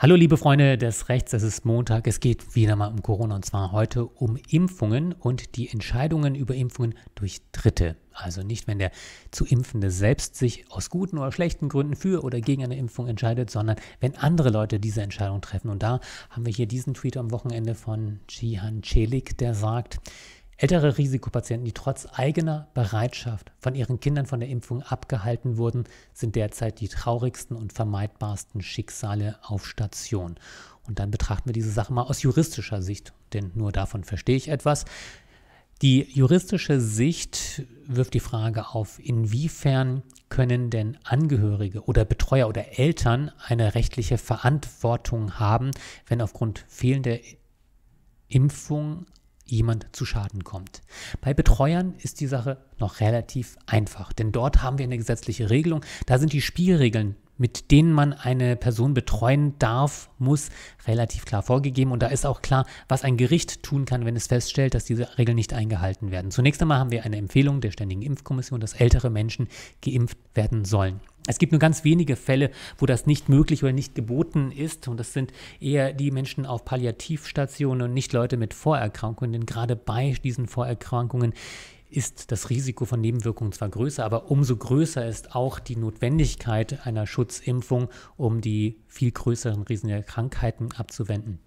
Hallo liebe Freunde des Rechts, es ist Montag, es geht wieder mal um Corona und zwar heute um Impfungen und die Entscheidungen über Impfungen durch Dritte. Also nicht, wenn der zu Impfende selbst sich aus guten oder schlechten Gründen für oder gegen eine Impfung entscheidet, sondern wenn andere Leute diese Entscheidung treffen. Und da haben wir hier diesen Tweet am Wochenende von Jihan Celik, der sagt, Ältere Risikopatienten, die trotz eigener Bereitschaft von ihren Kindern von der Impfung abgehalten wurden, sind derzeit die traurigsten und vermeidbarsten Schicksale auf Station. Und dann betrachten wir diese Sache mal aus juristischer Sicht, denn nur davon verstehe ich etwas. Die juristische Sicht wirft die Frage auf, inwiefern können denn Angehörige oder Betreuer oder Eltern eine rechtliche Verantwortung haben, wenn aufgrund fehlender Impfung jemand zu Schaden kommt. Bei Betreuern ist die Sache noch relativ einfach, denn dort haben wir eine gesetzliche Regelung. Da sind die Spielregeln, mit denen man eine Person betreuen darf, muss, relativ klar vorgegeben. Und da ist auch klar, was ein Gericht tun kann, wenn es feststellt, dass diese Regeln nicht eingehalten werden. Zunächst einmal haben wir eine Empfehlung der Ständigen Impfkommission, dass ältere Menschen geimpft werden sollen. Es gibt nur ganz wenige Fälle, wo das nicht möglich oder nicht geboten ist. Und das sind eher die Menschen auf Palliativstationen und nicht Leute mit Vorerkrankungen. Denn gerade bei diesen Vorerkrankungen ist das Risiko von Nebenwirkungen zwar größer, aber umso größer ist auch die Notwendigkeit einer Schutzimpfung, um die viel größeren Risiken der Krankheiten abzuwenden.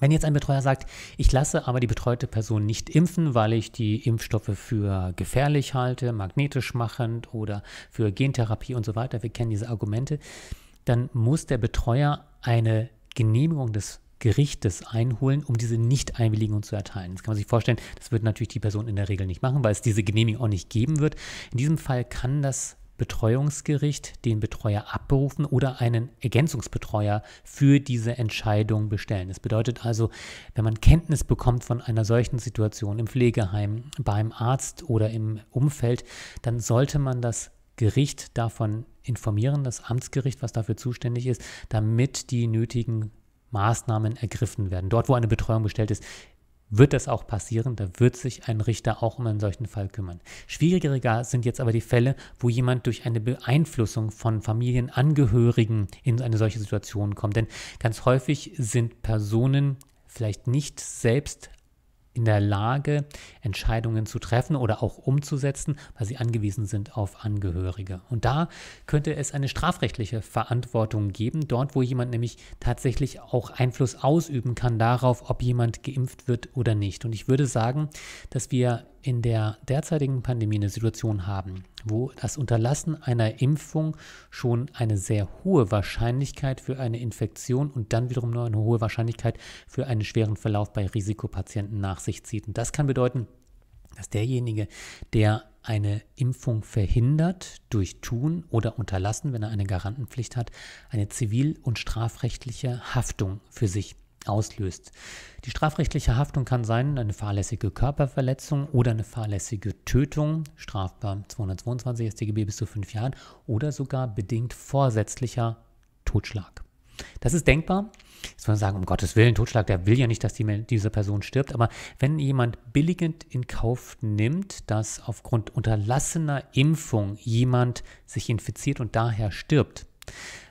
Wenn jetzt ein Betreuer sagt, ich lasse aber die betreute Person nicht impfen, weil ich die Impfstoffe für gefährlich halte, magnetisch machend oder für Gentherapie und so weiter, wir kennen diese Argumente, dann muss der Betreuer eine Genehmigung des Gerichtes einholen, um diese Nicht-Einwilligung zu erteilen. Das kann man sich vorstellen, das wird natürlich die Person in der Regel nicht machen, weil es diese Genehmigung auch nicht geben wird. In diesem Fall kann das Betreuungsgericht den Betreuer abberufen oder einen Ergänzungsbetreuer für diese Entscheidung bestellen. Das bedeutet also, wenn man Kenntnis bekommt von einer solchen Situation im Pflegeheim, beim Arzt oder im Umfeld, dann sollte man das Gericht davon informieren, das Amtsgericht, was dafür zuständig ist, damit die nötigen Maßnahmen ergriffen werden. Dort, wo eine Betreuung bestellt ist, wird das auch passieren, da wird sich ein Richter auch um einen solchen Fall kümmern. Schwieriger sind jetzt aber die Fälle, wo jemand durch eine Beeinflussung von Familienangehörigen in eine solche Situation kommt. Denn ganz häufig sind Personen vielleicht nicht selbst in der Lage, Entscheidungen zu treffen oder auch umzusetzen, weil sie angewiesen sind auf Angehörige. Und da könnte es eine strafrechtliche Verantwortung geben, dort wo jemand nämlich tatsächlich auch Einfluss ausüben kann darauf, ob jemand geimpft wird oder nicht. Und ich würde sagen, dass wir in der derzeitigen Pandemie eine Situation haben, wo das Unterlassen einer Impfung schon eine sehr hohe Wahrscheinlichkeit für eine Infektion und dann wiederum nur eine hohe Wahrscheinlichkeit für einen schweren Verlauf bei Risikopatienten nach sich zieht. Und das kann bedeuten, dass derjenige, der eine Impfung verhindert durch Tun oder Unterlassen, wenn er eine Garantenpflicht hat, eine zivil- und strafrechtliche Haftung für sich auslöst. Die strafrechtliche Haftung kann sein eine fahrlässige Körperverletzung oder eine fahrlässige Tötung, strafbar 222 StGB bis zu fünf Jahren, oder sogar bedingt vorsätzlicher Totschlag. Das ist denkbar. Jetzt wollen wir sagen, um Gottes Willen, Totschlag, der will ja nicht, dass die, diese Person stirbt. Aber wenn jemand billigend in Kauf nimmt, dass aufgrund unterlassener Impfung jemand sich infiziert und daher stirbt,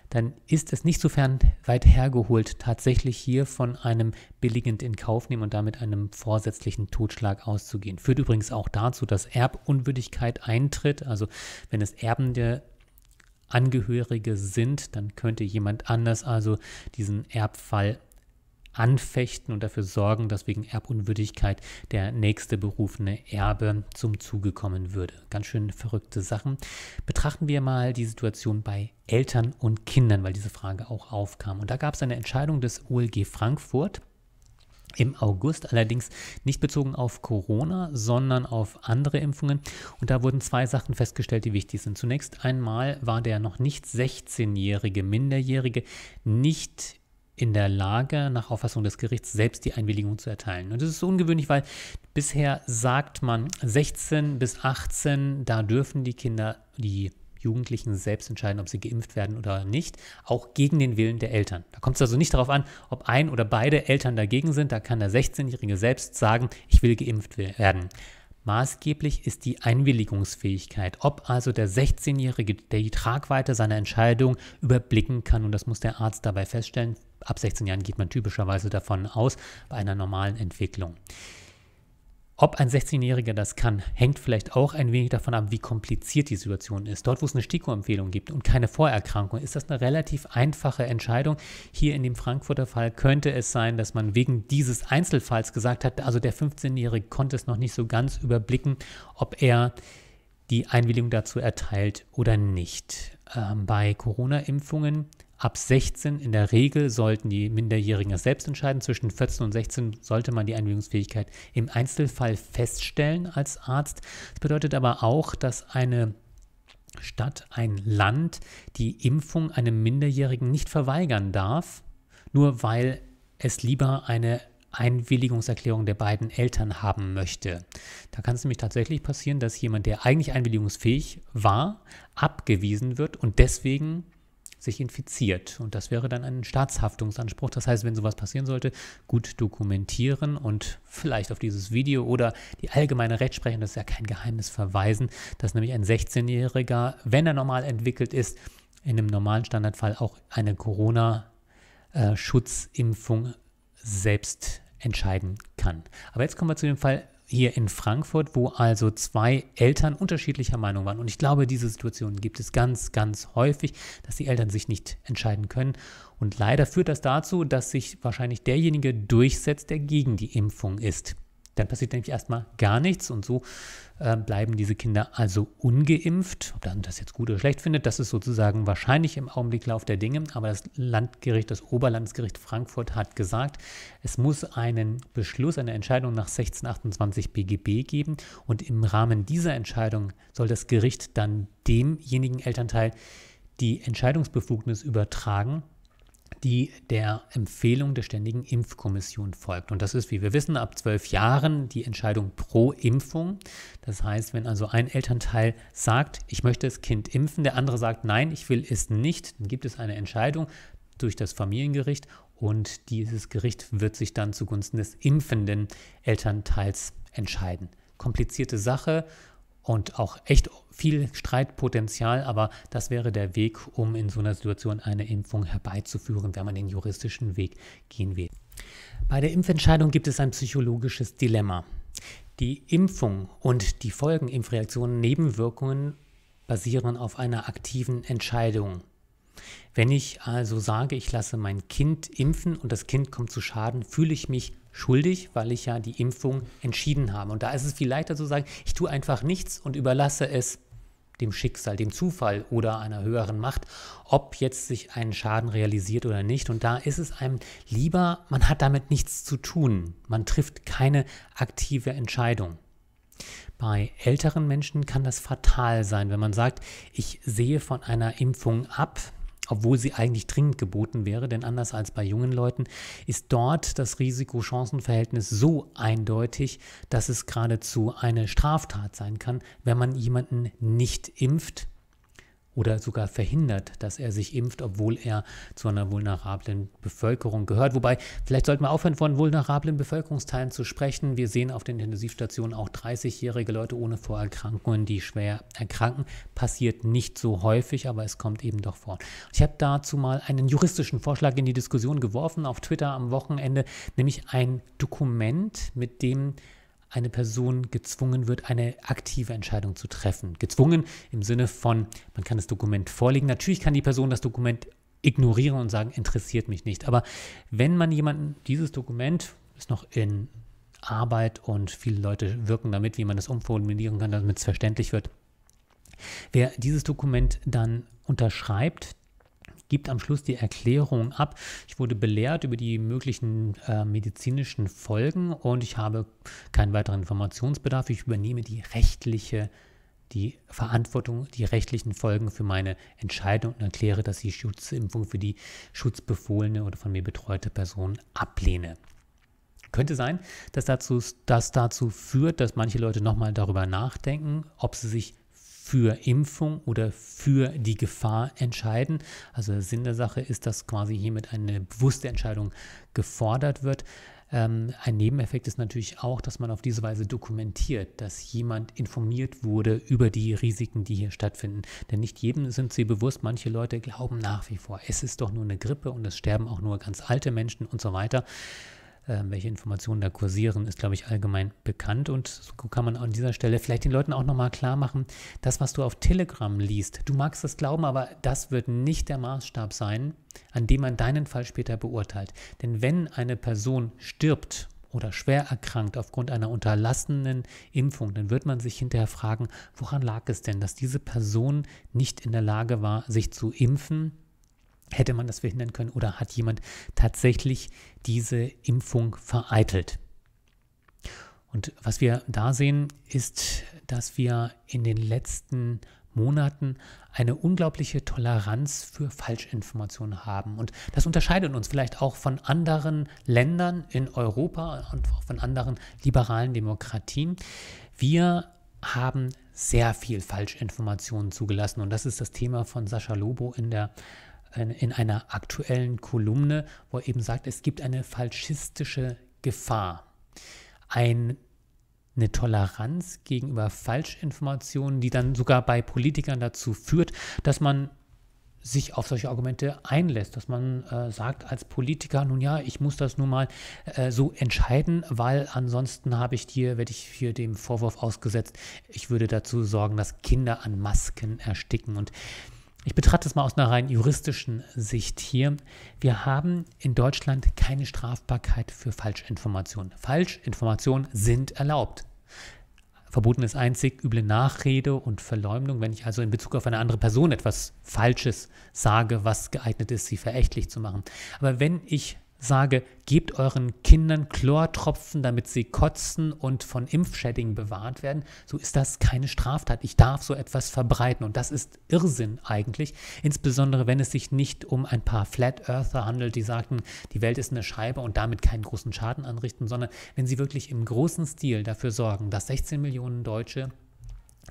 dann ist es nicht so fern weit hergeholt, tatsächlich hier von einem billigend in Kauf nehmen und damit einem vorsätzlichen Totschlag auszugehen. Führt übrigens auch dazu, dass Erbunwürdigkeit eintritt. Also wenn es erbende Angehörige sind, dann könnte jemand anders also diesen Erbfall anfechten und dafür sorgen, dass wegen Erbunwürdigkeit der nächste berufene Erbe zum Zuge kommen würde. Ganz schön verrückte Sachen. Betrachten wir mal die Situation bei Eltern und Kindern, weil diese Frage auch aufkam. Und da gab es eine Entscheidung des OLG Frankfurt im August, allerdings nicht bezogen auf Corona, sondern auf andere Impfungen. Und da wurden zwei Sachen festgestellt, die wichtig sind. Zunächst einmal war der noch nicht 16-jährige Minderjährige nicht in der Lage, nach Auffassung des Gerichts selbst die Einwilligung zu erteilen. Und das ist so ungewöhnlich, weil bisher sagt man 16 bis 18, da dürfen die Kinder, die Jugendlichen selbst entscheiden, ob sie geimpft werden oder nicht, auch gegen den Willen der Eltern. Da kommt es also nicht darauf an, ob ein oder beide Eltern dagegen sind. Da kann der 16-Jährige selbst sagen, ich will geimpft werden. Maßgeblich ist die Einwilligungsfähigkeit, ob also der 16-Jährige die Tragweite seiner Entscheidung überblicken kann. Und das muss der Arzt dabei feststellen, ab 16 Jahren geht man typischerweise davon aus, bei einer normalen Entwicklung. Ob ein 16-Jähriger das kann, hängt vielleicht auch ein wenig davon ab, wie kompliziert die Situation ist. Dort, wo es eine STIKO-Empfehlung gibt und keine Vorerkrankung, ist das eine relativ einfache Entscheidung. Hier in dem Frankfurter Fall könnte es sein, dass man wegen dieses Einzelfalls gesagt hat, also der 15-Jährige konnte es noch nicht so ganz überblicken, ob er die Einwilligung dazu erteilt oder nicht. Ähm, bei Corona-Impfungen ab 16 in der Regel sollten die Minderjährigen das selbst entscheiden. Zwischen 14 und 16 sollte man die Einwilligungsfähigkeit im Einzelfall feststellen als Arzt. Das bedeutet aber auch, dass eine Stadt, ein Land die Impfung einem Minderjährigen nicht verweigern darf, nur weil es lieber eine Einwilligungserklärung der beiden Eltern haben möchte. Da kann es nämlich tatsächlich passieren, dass jemand, der eigentlich einwilligungsfähig war, abgewiesen wird und deswegen sich infiziert. Und das wäre dann ein Staatshaftungsanspruch. Das heißt, wenn sowas passieren sollte, gut dokumentieren und vielleicht auf dieses Video oder die allgemeine Rechtsprechung, das ist ja kein Geheimnis, verweisen, dass nämlich ein 16-Jähriger, wenn er normal entwickelt ist, in einem normalen Standardfall auch eine Corona-Schutzimpfung äh, selbst entscheiden kann. Aber jetzt kommen wir zu dem Fall hier in Frankfurt, wo also zwei Eltern unterschiedlicher Meinung waren. Und ich glaube, diese Situation gibt es ganz, ganz häufig, dass die Eltern sich nicht entscheiden können. Und leider führt das dazu, dass sich wahrscheinlich derjenige durchsetzt, der gegen die Impfung ist. Dann passiert nämlich erstmal gar nichts und so äh, bleiben diese Kinder also ungeimpft. Ob dann das jetzt gut oder schlecht findet, das ist sozusagen wahrscheinlich im Augenblick Lauf der Dinge. Aber das Landgericht, das Oberlandesgericht Frankfurt hat gesagt, es muss einen Beschluss, eine Entscheidung nach 1628 BGB geben und im Rahmen dieser Entscheidung soll das Gericht dann demjenigen Elternteil die Entscheidungsbefugnis übertragen, die der Empfehlung der Ständigen Impfkommission folgt. Und das ist, wie wir wissen, ab zwölf Jahren die Entscheidung pro Impfung. Das heißt, wenn also ein Elternteil sagt, ich möchte das Kind impfen, der andere sagt, nein, ich will es nicht, dann gibt es eine Entscheidung durch das Familiengericht und dieses Gericht wird sich dann zugunsten des impfenden Elternteils entscheiden. Komplizierte Sache, und auch echt viel Streitpotenzial, aber das wäre der Weg, um in so einer Situation eine Impfung herbeizuführen, wenn man den juristischen Weg gehen will. Bei der Impfentscheidung gibt es ein psychologisches Dilemma. Die Impfung und die Folgen, Impfreaktionen, Nebenwirkungen basieren auf einer aktiven Entscheidung. Wenn ich also sage, ich lasse mein Kind impfen und das Kind kommt zu Schaden, fühle ich mich schuldig, weil ich ja die Impfung entschieden habe. Und da ist es viel leichter zu sagen, ich tue einfach nichts und überlasse es dem Schicksal, dem Zufall oder einer höheren Macht, ob jetzt sich ein Schaden realisiert oder nicht. Und da ist es einem lieber, man hat damit nichts zu tun. Man trifft keine aktive Entscheidung. Bei älteren Menschen kann das fatal sein, wenn man sagt, ich sehe von einer Impfung ab, obwohl sie eigentlich dringend geboten wäre, denn anders als bei jungen Leuten ist dort das Risiko-Chancen-Verhältnis so eindeutig, dass es geradezu eine Straftat sein kann, wenn man jemanden nicht impft oder sogar verhindert, dass er sich impft, obwohl er zu einer vulnerablen Bevölkerung gehört. Wobei, vielleicht sollten wir aufhören, von vulnerablen Bevölkerungsteilen zu sprechen. Wir sehen auf den Intensivstationen auch 30-jährige Leute ohne Vorerkrankungen, die schwer erkranken. Passiert nicht so häufig, aber es kommt eben doch vor. Ich habe dazu mal einen juristischen Vorschlag in die Diskussion geworfen auf Twitter am Wochenende, nämlich ein Dokument, mit dem eine Person gezwungen wird, eine aktive Entscheidung zu treffen. Gezwungen im Sinne von, man kann das Dokument vorlegen. Natürlich kann die Person das Dokument ignorieren und sagen, interessiert mich nicht. Aber wenn man jemanden dieses Dokument, ist noch in Arbeit und viele Leute wirken damit, wie man das umformulieren kann, damit es verständlich wird. Wer dieses Dokument dann unterschreibt, gibt am Schluss die Erklärung ab. Ich wurde belehrt über die möglichen äh, medizinischen Folgen und ich habe keinen weiteren Informationsbedarf. Ich übernehme die rechtliche die Verantwortung, die rechtlichen Folgen für meine Entscheidung und erkläre, dass ich Schutzimpfung für die schutzbefohlene oder von mir betreute Person ablehne. Könnte sein, dass, dazu, dass dazu führt, dass manche Leute nochmal darüber nachdenken, ob sie sich für Impfung oder für die Gefahr entscheiden. Also der Sinn der Sache ist, dass quasi hiermit eine bewusste Entscheidung gefordert wird. Ähm, ein Nebeneffekt ist natürlich auch, dass man auf diese Weise dokumentiert, dass jemand informiert wurde über die Risiken, die hier stattfinden. Denn nicht jedem sind sie bewusst. Manche Leute glauben nach wie vor, es ist doch nur eine Grippe und es sterben auch nur ganz alte Menschen und so weiter. Ähm, welche Informationen da kursieren, ist, glaube ich, allgemein bekannt. Und so kann man an dieser Stelle vielleicht den Leuten auch nochmal klar machen, das, was du auf Telegram liest, du magst es glauben, aber das wird nicht der Maßstab sein, an dem man deinen Fall später beurteilt. Denn wenn eine Person stirbt, oder schwer erkrankt aufgrund einer unterlassenen Impfung, dann wird man sich hinterher fragen, woran lag es denn, dass diese Person nicht in der Lage war, sich zu impfen, Hätte man das verhindern können oder hat jemand tatsächlich diese Impfung vereitelt? Und was wir da sehen, ist, dass wir in den letzten Monaten eine unglaubliche Toleranz für Falschinformationen haben. Und das unterscheidet uns vielleicht auch von anderen Ländern in Europa und von anderen liberalen Demokratien. Wir haben sehr viel Falschinformationen zugelassen. Und das ist das Thema von Sascha Lobo in der in einer aktuellen Kolumne, wo er eben sagt, es gibt eine falschistische Gefahr. Ein, eine Toleranz gegenüber Falschinformationen, die dann sogar bei Politikern dazu führt, dass man sich auf solche Argumente einlässt, dass man äh, sagt als Politiker, nun ja, ich muss das nun mal äh, so entscheiden, weil ansonsten habe ich hier, werde ich hier dem Vorwurf ausgesetzt, ich würde dazu sorgen, dass Kinder an Masken ersticken. Und ich betrachte es mal aus einer rein juristischen Sicht hier. Wir haben in Deutschland keine Strafbarkeit für Falschinformationen. Falschinformationen sind erlaubt. Verboten ist einzig üble Nachrede und Verleumdung, wenn ich also in Bezug auf eine andere Person etwas Falsches sage, was geeignet ist, sie verächtlich zu machen. Aber wenn ich sage, gebt euren Kindern Chlortropfen, damit sie kotzen und von Impfschädigen bewahrt werden, so ist das keine Straftat. Ich darf so etwas verbreiten und das ist Irrsinn eigentlich, insbesondere wenn es sich nicht um ein paar Flat Earther handelt, die sagten, die Welt ist eine Scheibe und damit keinen großen Schaden anrichten, sondern wenn sie wirklich im großen Stil dafür sorgen, dass 16 Millionen Deutsche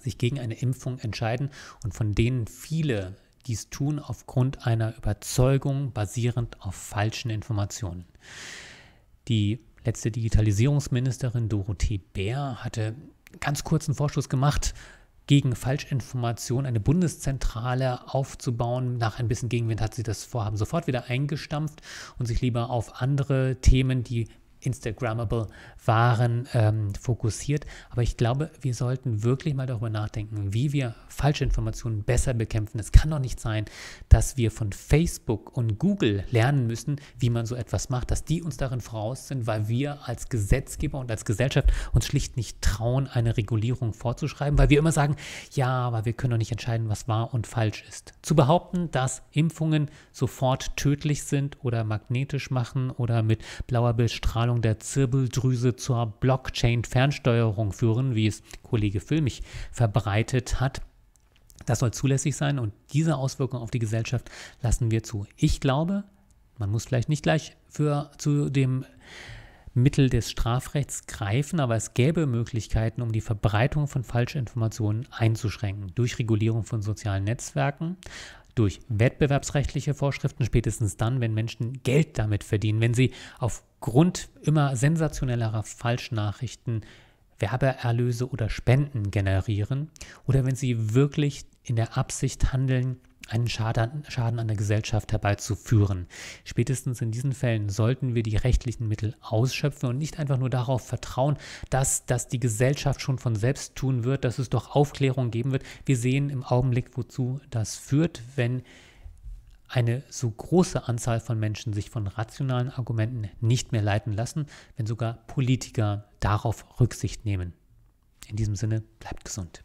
sich gegen eine Impfung entscheiden und von denen viele dies tun aufgrund einer Überzeugung basierend auf falschen Informationen. Die letzte Digitalisierungsministerin Dorothee Bär hatte ganz kurzen Vorschuss gemacht, gegen Falschinformationen eine Bundeszentrale aufzubauen. Nach ein bisschen Gegenwind hat sie das Vorhaben sofort wieder eingestampft und sich lieber auf andere Themen, die Instagrammable Waren ähm, fokussiert. Aber ich glaube, wir sollten wirklich mal darüber nachdenken, wie wir falsche Informationen besser bekämpfen. Es kann doch nicht sein, dass wir von Facebook und Google lernen müssen, wie man so etwas macht, dass die uns darin voraus sind, weil wir als Gesetzgeber und als Gesellschaft uns schlicht nicht trauen, eine Regulierung vorzuschreiben, weil wir immer sagen, ja, aber wir können doch nicht entscheiden, was wahr und falsch ist. Zu behaupten, dass Impfungen sofort tödlich sind oder magnetisch machen oder mit blauer Bildstrahlung Bezahlung der Zirbeldrüse zur Blockchain-Fernsteuerung führen, wie es Kollege Füllmich verbreitet hat. Das soll zulässig sein und diese Auswirkungen auf die Gesellschaft lassen wir zu. Ich glaube, man muss vielleicht nicht gleich für, zu dem Mittel des Strafrechts greifen, aber es gäbe Möglichkeiten, um die Verbreitung von Falschinformationen einzuschränken, durch Regulierung von sozialen Netzwerken, durch wettbewerbsrechtliche Vorschriften, spätestens dann, wenn Menschen Geld damit verdienen, wenn sie aufgrund immer sensationellerer Falschnachrichten Werbeerlöse oder Spenden generieren oder wenn sie wirklich in der Absicht handeln, einen Schaden, Schaden an der Gesellschaft herbeizuführen. Spätestens in diesen Fällen sollten wir die rechtlichen Mittel ausschöpfen und nicht einfach nur darauf vertrauen, dass das die Gesellschaft schon von selbst tun wird, dass es doch Aufklärung geben wird. Wir sehen im Augenblick, wozu das führt, wenn eine so große Anzahl von Menschen sich von rationalen Argumenten nicht mehr leiten lassen, wenn sogar Politiker darauf Rücksicht nehmen. In diesem Sinne, bleibt gesund.